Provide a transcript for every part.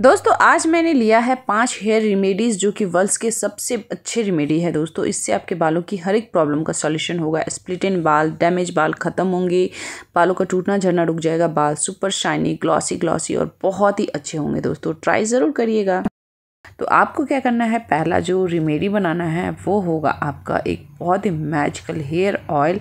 दोस्तों आज मैंने लिया है पांच हेयर रिमेडीज़ जो कि वर्ल्ड्स के सबसे अच्छे रेमेडी है दोस्तों इससे आपके बालों की हर एक प्रॉब्लम का सॉल्यूशन होगा स्प्लिट इन बाल डैमेज बाल ख़त्म होंगे बालों का टूटना झरना रुक जाएगा बाल सुपर शाइनी ग्लॉसी ग्लॉसी और बहुत ही अच्छे होंगे दोस्तों ट्राई ज़रूर करिएगा तो आपको क्या करना है पहला जो रिमेडी बनाना है वो होगा आपका एक बहुत ही मैजिकल हेयर ऑयल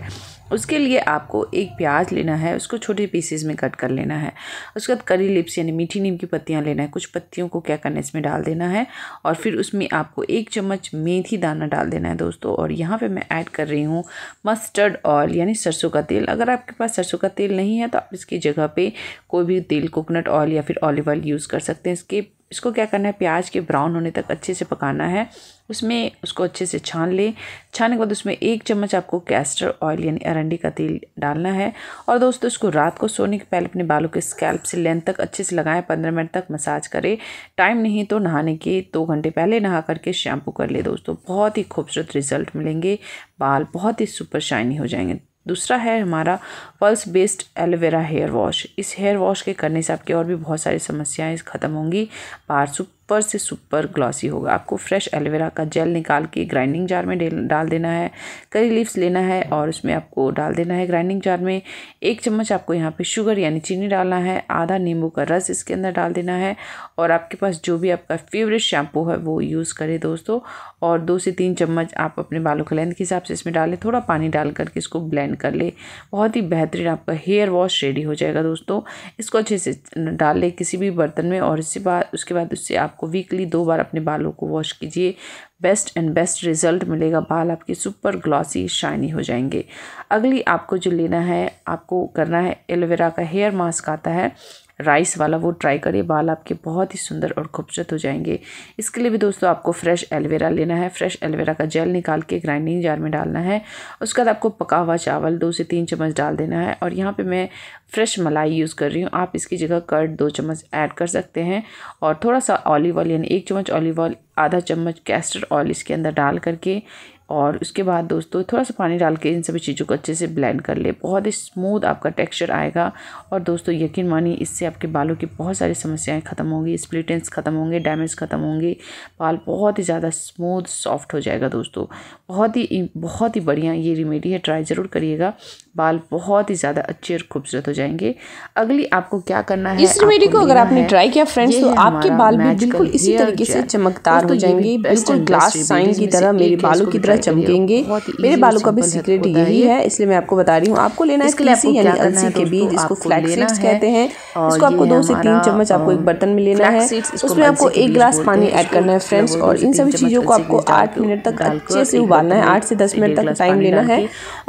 उसके लिए आपको एक प्याज लेना है उसको छोटे पीसेस में कट कर लेना है उसके बाद करी लिप्स यानी मीठी नीम की पत्तियाँ लेना है कुछ पत्तियों को क्या करना है इसमें डाल देना है और फिर उसमें आपको एक चम्मच मेथी दाना डाल देना है दोस्तों और यहाँ पे मैं ऐड कर रही हूँ मस्टर्ड ऑयल यानी सरसों का तेल अगर आपके पास सरसों का तेल नहीं है तो आप इसकी जगह पर कोई भी तेल कोकोनट ऑयल या फिर ऑलिव ऑयल यूज़ कर सकते हैं इसके इसको क्या करना है प्याज के ब्राउन होने तक अच्छे से पकाना है उसमें उसको अच्छे से छान ले छानने के बाद उसमें एक चम्मच आपको कैस्टर ऑयल यानी अरंडी का तेल डालना है और दोस्तों इसको रात को सोने के पहले अपने बालों के स्कैल्प से लेंथ तक अच्छे से लगाएं पंद्रह मिनट तक मसाज करें टाइम नहीं तो नहाने के दो घंटे पहले नहा करके शैम्पू कर ले दोस्तों बहुत ही खूबसूरत रिजल्ट मिलेंगे बाल बहुत ही सुपर शाइनी हो जाएंगे दूसरा है हमारा pulse based aloe vera hair wash इस हेयर वॉश के करने से आपकी और भी बहुत सारी समस्याएं ख़त्म होंगी पार्सुप सुपर से सुपर ग्लॉसी होगा आपको फ्रेश एलोवेरा का जेल निकाल के ग्राइंडिंग जार में डाल देना है करी लीव्स लेना है और उसमें आपको डाल देना है ग्राइंडिंग जार में एक चम्मच आपको यहाँ पे शुगर यानी चीनी डालना है आधा नींबू का रस इसके अंदर डाल देना है और आपके पास जो भी आपका फेवरेट शैम्पू है वो यूज़ करें दोस्तों और दो से तीन चम्मच आप अपने बालों के लेंथ के हिसाब से इसमें डालें थोड़ा पानी डाल करके इसको ब्लेंड कर ले बहुत ही बेहतरीन आपका हेयर वॉश रेडी हो जाएगा दोस्तों इसको अच्छे से डाल ले किसी भी बर्तन में और इसके बाद उसके बाद उससे आप आपको वीकली दो बार अपने बालों को वॉश कीजिए बेस्ट एंड बेस्ट रिजल्ट मिलेगा बाल आपके सुपर ग्लॉसी शाइनी हो जाएंगे अगली आपको जो लेना है आपको करना है एलोवेरा का हेयर मास्क आता है राइस वाला वो ट्राई करिए बाल आपके बहुत ही सुंदर और खूबसूरत हो जाएंगे इसके लिए भी दोस्तों आपको फ्रेश एलवेरा लेना है फ्रेश एलवेरा का जेल निकाल के ग्राइंडिंग जार में डालना है उसके बाद आपको पका हुआ चावल दो से तीन चम्मच डाल देना है और यहाँ पर मैं फ्रेश मलाई यूज़ कर रही हूँ आप इसकी जगह कर्ड दो चम्मच ऐड कर सकते हैं और थोड़ा सा ऑलिव ऑयल यानी एक चम्मच ऑलिव ऑयल आधा चम्मच कैस्टर ऑयल इसके अंदर डाल करके और उसके बाद दोस्तों थोड़ा सा पानी डाल के इन सभी चीज़ों को अच्छे से ब्लेंड कर ले बहुत ही स्मूथ आपका टेक्सचर आएगा और दोस्तों यकीन मानिए इससे आपके बालों की बहुत सारी समस्याएं ख़त्म होंगी स्प्लिटेंस ख़त्म होंगे डैमेज ख़त्म होंगे बाल बहुत ही ज़्यादा स्मूथ सॉफ्ट हो जाएगा दोस्तों बहुत ही बहुत ही बढ़िया ये रेमेडी है ट्राई ज़रूर करिएगा बाल बहुत ही ज़्यादा अच्छे और खूबसूरत हो जाएंगे अगली आपको क्या करना है इस रेमेडी को अगर आपने ट्राई किया फ्रेंड्स तो आपके बाल भी बिल्कुल इसी तरीके से चमकदार हो जाएंगे बिल्कुल ग्लास साइन की तरह मेरे बालों की तरह तरह चमकेंगे मेरे बालों का भी सीक्रेट तो यही है इसलिए मैं आपको बता रही हूँ आपको लेना है कलीसी यानी अलसी के बीज इसको फ्लैक्स कहते हैं इसको आपको दो से तीन चम्मच आपको एक बर्तन में लेना है उसमें आपको एक ग्लास पानी ऐड करना है फ्रेंड्स और इन सभी चीज़ों को आपको आठ मिनट तक अच्छे से उबालना है आठ से दस मिनट तक टाइम लेना है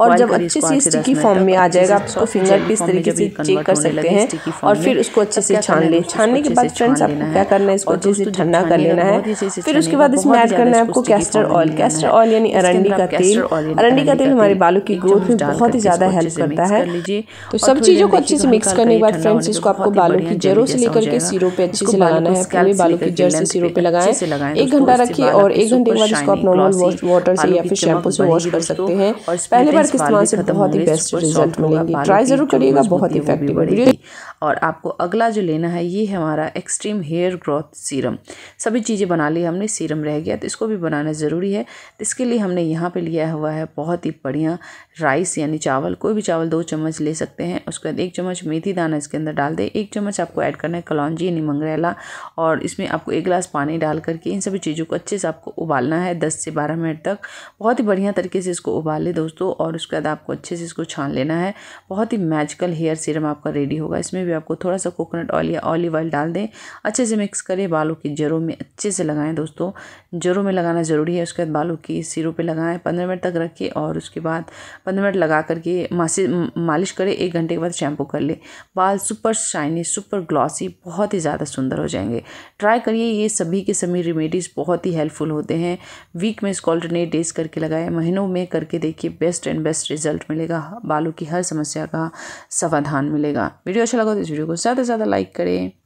और जब अच्छे से स्टिकी फॉर्म में आ जाएगा आप उसको फिंगर पे इस तरीके से चेक कर सकते हैं और फिर उसको अच्छे से छान लें छानने के बाद फ्रेंड्स आपको क्या करना है इसको अच्छे से ठंडा कर लेना है फिर उसके बाद इसमें ऐड करना है आपको कैस्टर ऑयल कैस्टर ऑयल यानी अरंडी का तेल अरंडी का तेल हमारे बालों की ग्रोथ में बहुत ही ज़्यादा हेल्प करता है तो सब चीज़ों को अच्छे से मिक्स करने के बाद फ्रेंड्स इसको आपको बालों की जड़ों से लेकर के सिरों पे अच्छे से लगाना है पूरे बालों की जड़ से सिरों पे लगाए एक घंटा रखिए और एक घंटे के बाद इसको आप नॉर्मल वाटर से या फिर शैम्पू से वॉश कर सकते हैं पहले बार के इस्तेमाल से बहुत ही बेस्ट रिजल्ट मिलेगा ट्राई ज़रूर करिएगा बहुत इफेक्टिव और आपको अगला जो लेना है ये हमारा एक्सट्रीम हेयर ग्रोथ सीरम सभी चीज़ें बना ली हमने सीरम रह गया तो इसको भी बनाना ज़रूरी है इसके लिए हमने यहाँ पे लिया हुआ है बहुत ही बढ़िया राइस यानी चावल कोई भी चावल दो चम्मच ले सकते हैं उसके बाद एक चम्मच मेथी दाना इसके अंदर डाल दें एक चम्मच आपको ऐड करना है कलौजी यानी मंगरेला और इसमें आपको एक गिलास पानी डाल करके इन सभी चीज़ों को अच्छे से आपको उबालना है दस से बारह मिनट तक बहुत ही बढ़िया तरीके से इसको उबाले दोस्तों और उसके बाद आपको अच्छे से इसको छान लेना है बहुत ही मैजिकल हेयर सीरम आपका रेडी होगा इसमें भी आपको थोड़ा सा कोकोनट ऑयल या ऑलिव ऑयल डाल दें अच्छे से मिक्स करें बालों की जड़ों में अच्छे से लगाएं दोस्तों जड़ों में लगाना ज़रूरी है उसके बाद बालों की सिरों पे लगाएं पंद्रह मिनट तक रखें और उसके बाद पंद्रह मिनट लगा करके मासी मालिश करें एक घंटे के बाद शैम्पू कर लें बाल सुपर शाइनी सुपर ग्लॉसी बहुत ही ज़्यादा सुंदर हो जाएंगे ट्राई करिए ये सभी के सभी रेमेडीज़ बहुत ही हेल्पफुल होते हैं वीक में इसको ऑल्टरनेट डेज करके लगाएं महीनों में करके देखिए बेस्ट एंड बेस्ट रिजल्ट मिलेगा बालों की हर समस्या का समाधान मिलेगा वीडियो अच्छा लगा तो इस वीडियो को ज़्यादा से ज़्यादा लाइक करें